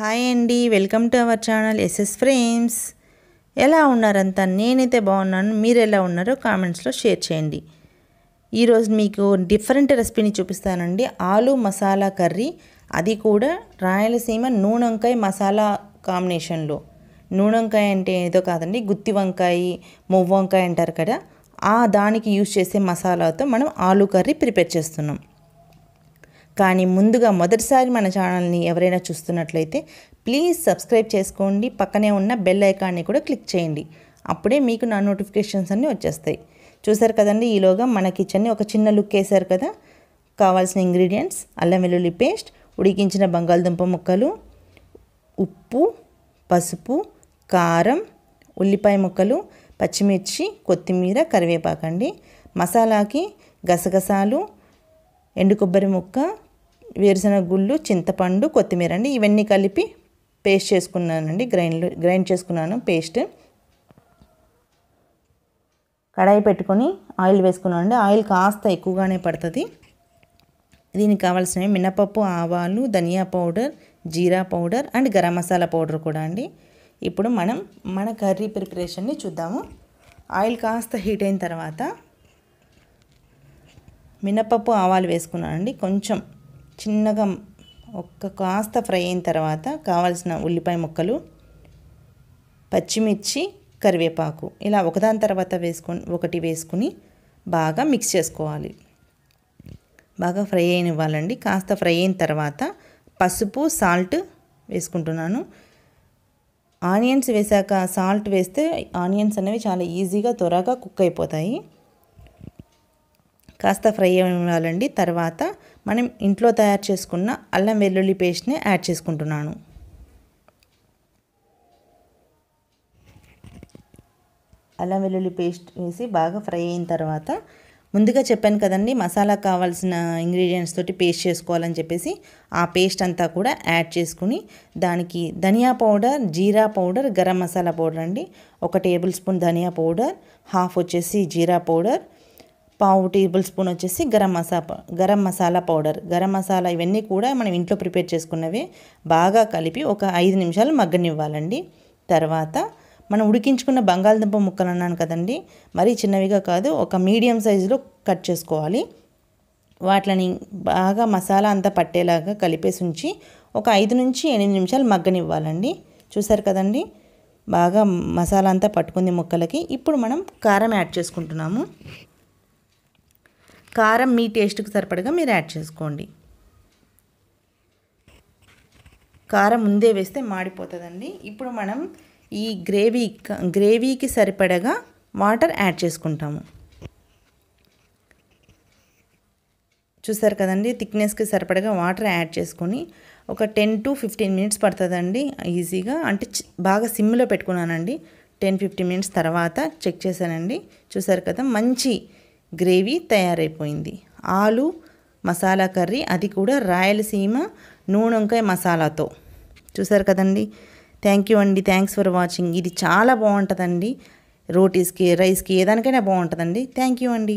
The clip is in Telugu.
హాయ్ అండి welcome to our channel S S Frames ఎలా ఉన్నారంతా నేనైతే బాగున్నాను మీరు ఎలా ఉన్నారో కామెంట్స్లో షేర్ చేయండి ఈరోజు మీకు డిఫరెంట్ రెసిపీని చూపిస్తానండి ఆలు మసాలా కర్రీ అది కూడా రాయలసీమ నూనెంకాయ మసాలా కాంబినేషన్లో నూనెంకాయ అంటే ఏదో కాదండి గుత్తి వంకాయ మొవ్వంకాయ అంటారు కదా ఆ దానికి యూజ్ చేసే మసాలాతో మనం ఆలు కర్రీ ప్రిపేర్ చేస్తున్నాం కానీ ముందుగా మొదటిసారి మన ఛానల్ని ఎవరైనా చూస్తున్నట్లయితే ప్లీజ్ సబ్స్క్రైబ్ చేసుకోండి పక్కనే ఉన్న బెల్ ఐకాన్ని కూడా క్లిక్ చేయండి అప్పుడే మీకు నా నోటిఫికేషన్స్ అన్నీ వచ్చేస్తాయి చూసారు కదండి ఈలోగా మన కిచెన్ని ఒక చిన్న లుక్ వేశారు కదా కావాల్సిన ఇంగ్రీడియంట్స్ అల్లం వెల్లుల్లి పేస్ట్ ఉడికించిన బంగాళదుంప ముక్కలు ఉప్పు పసుపు కారం ఉల్లిపాయ ముక్కలు పచ్చిమిర్చి కొత్తిమీర కరివేపాకండి మసాలాకి గసగసాలు ఎండు కొబ్బరి ముక్క వేరుశనగ గుళ్ళు చింతపండు కొత్తిమీర అండి ఇవన్నీ కలిపి పేస్ట్ చేసుకున్నానండి గ్రైండ్ గ్రైండ్ చేసుకున్నాను పేస్ట్ కడాయి పెట్టుకొని ఆయిల్ వేసుకున్నాను అండి ఆయిల్ కాస్త ఎక్కువగానే పడుతుంది దీనికి కావాల్సినవి మినపప్పు ఆవాలు ధనియా పౌడర్ జీరా powder and garam masala powder కూడా అండి ఇప్పుడు మనం మన కర్రీ ప్రిపరేషన్ని చూద్దాము ఆయిల్ కాస్త హీట్ అయిన తర్వాత మినపప్పు ఆవాలు వేసుకున్నానండి కొంచెం చిన్నగా ఒక్క కాస్త ఫ్రై అయిన తర్వాత కావాల్సిన ఉల్లిపాయ ముక్కలు పచ్చిమిర్చి కరివేపాకు ఇలా ఒకదాని తర్వాత వేసుకొని ఒకటి వేసుకుని బాగా మిక్స్ చేసుకోవాలి బాగా ఫ్రై అయినివ్వాలండి కాస్త ఫ్రై అయిన తర్వాత పసుపు సాల్ట్ వేసుకుంటున్నాను ఆనియన్స్ వేసాక సాల్ట్ వేస్తే ఆనియన్స్ అనేవి చాలా ఈజీగా త్వరగా కుక్ అయిపోతాయి కాస్త ఫ్రై అవ్వాలండి తర్వాత మనం ఇంట్లో తయారు చేసుకున్న అల్లం వెల్లుల్లి పేస్ట్ని యాడ్ చేసుకుంటున్నాను అల్లం వెల్లుల్లి పేస్ట్ వేసి బాగా ఫ్రై అయిన తర్వాత ముందుగా చెప్పాను కదండి మసాలా కావాల్సిన ఇంగ్రీడియంట్స్ తోటి పేస్ట్ చేసుకోవాలని చెప్పేసి ఆ పేస్ట్ అంతా కూడా యాడ్ చేసుకుని దానికి ధనియా పౌడర్ జీరా పౌడర్ గరం మసాలా పౌడర్ అండి ఒక టేబుల్ స్పూన్ ధనియా పౌడర్ హాఫ్ వచ్చేసి జీరా పౌడర్ పావు టేబుల్ స్పూన్ వచ్చేసి గరం మసాలా గరం మసాలా పౌడర్ గరం మసాలా ఇవన్నీ కూడా మనం ఇంట్లో ప్రిపేర్ చేసుకున్నవి బాగా కలిపి ఒక ఐదు నిమిషాలు మగ్గనివ్వాలండి తర్వాత మనం ఉడికించుకున్న బంగాళదుంప ముక్కలు అన్నాను కదండి మరీ చిన్నవిగా కాదు ఒక మీడియం సైజులో కట్ చేసుకోవాలి వాటిని బాగా మసాలా అంతా పట్టేలాగా కలిపేసి ఉంచి ఒక ఐదు నుంచి ఎనిమిది నిమిషాలు మగ్గనివ్వాలండి చూసారు కదండి బాగా మసాలా అంతా పట్టుకుంది ముక్కలకి ఇప్పుడు మనం కారం యాడ్ చేసుకుంటున్నాము కారం మీ టేస్ట్కి సరిపడగా మీరు యాడ్ చేసుకోండి కారం ముందే వేస్తే మాడిపోతుందండి ఇప్పుడు మనం ఈ గ్రేవీ గ్రేవీకి సరిపడగా వాటర్ యాడ్ చేసుకుంటాము చూసారు కదండి థిక్నెస్కి సరిపడగా వాటర్ యాడ్ చేసుకొని ఒక టెన్ టు ఫిఫ్టీన్ మినిట్స్ పడుతుందండి ఈజీగా అంటే బాగా సిమ్లో పెట్టుకున్నానండి టెన్ ఫిఫ్టీన్ మినిట్స్ తర్వాత చెక్ చేశానండి చూసారు కదా మంచి గ్రేవీ తయారైపోయింది ఆలు మసాలా కర్రీ అది కూడా రాయలసీమ నూనె వంకాయ మసాలాతో చూసారు కదండి థ్యాంక్ యూ అండి థ్యాంక్స్ ఫర్ వాచింగ్ ఇది చాలా బాగుంటుందండి రోటీస్కి రైస్కి ఏదానికైనా బాగుంటుందండి థ్యాంక్ యూ అండి